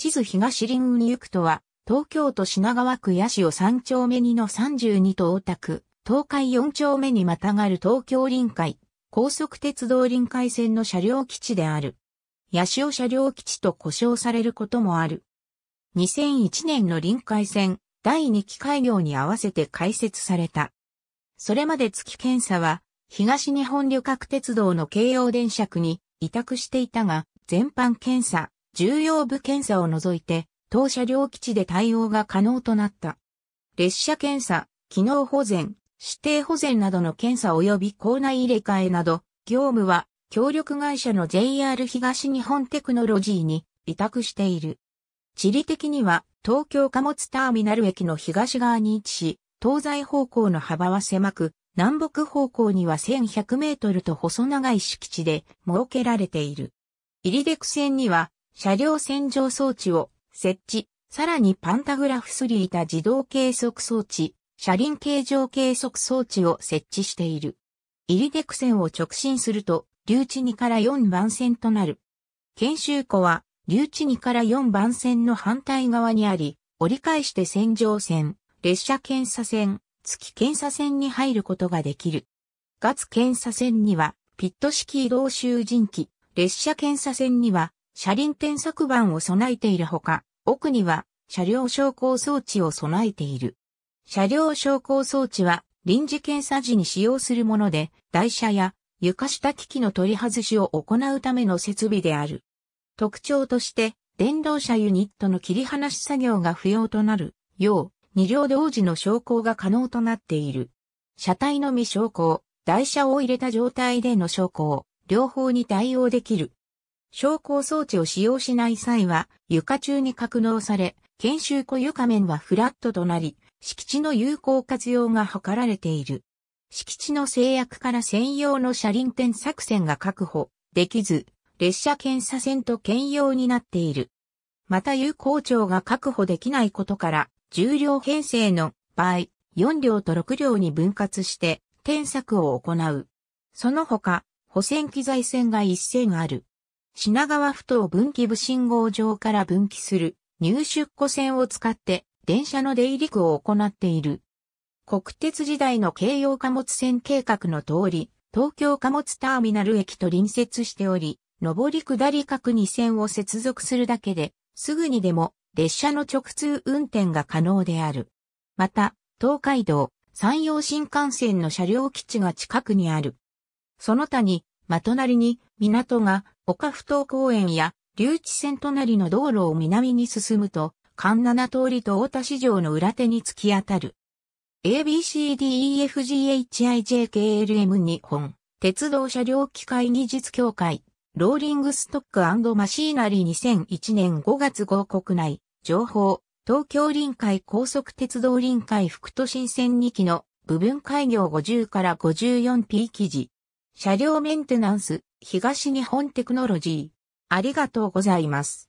地図東林雲行くとは、東京都品川区八潮3丁目2の32と大田区、東海4丁目にまたがる東京臨海、高速鉄道臨海線の車両基地である。八潮車両基地と呼称されることもある。2001年の臨海線第2期開業に合わせて開設された。それまで月検査は、東日本旅客鉄道の京葉電車区に委託していたが、全般検査、重要部検査を除いて、当車両基地で対応が可能となった。列車検査、機能保全、指定保全などの検査及び校内入れ替えなど、業務は協力会社の JR 東日本テクノロジーに委託している。地理的には東京貨物ターミナル駅の東側に位置し、東西方向の幅は狭く、南北方向には1100メートルと細長い敷地で設けられている。入出区線には車両洗浄装置を設置、さらにパンタグラフスリータ自動計測装置、車輪形状計測装置を設置している。入りで区線を直進すると、留置2から4番線となる。研修庫は、留置2から4番線の反対側にあり、折り返して洗浄線、列車検査線、月検査線に入ることができる。月検査線には、ピット式移動集人機、列車検査線には、車輪転作板を備えているほか、奥には車両昇降装置を備えている。車両昇降装置は臨時検査時に使用するもので、台車や床下機器の取り外しを行うための設備である。特徴として、電動車ユニットの切り離し作業が不要となるよう、二両同時の昇降が可能となっている。車体のみ昇降、台車を入れた状態での昇降、両方に対応できる。昇降装置を使用しない際は床中に格納され、研修庫床面はフラットとなり、敷地の有効活用が図られている。敷地の制約から専用の車輪点作戦が確保できず、列車検査線と兼用になっている。また有効長が確保できないことから、重量編成の場合、4両と6両に分割して、添作を行う。その他、補線機材線が一線ある。品川ふ頭分岐部信号場から分岐する入出庫線を使って電車の出入り区を行っている。国鉄時代の京葉貨物線計画の通り、東京貨物ターミナル駅と隣接しており、上り下り各2線を接続するだけで、すぐにでも列車の直通運転が可能である。また、東海道、山陽新幹線の車両基地が近くにある。その他に、まとなりに港が岡不当公園や留置線隣の道路を南に進むと、環七通りと大田市場の裏手に突き当たる。a b c d e f g h i j k l m 日本、鉄道車両機械技術協会、ローリングストックマシーナリー2001年5月号国内、情報、東京臨海高速鉄道臨海副都心線2期の部分開業50から 54P 記事。車両メンテナンス、東日本テクノロジー。ありがとうございます。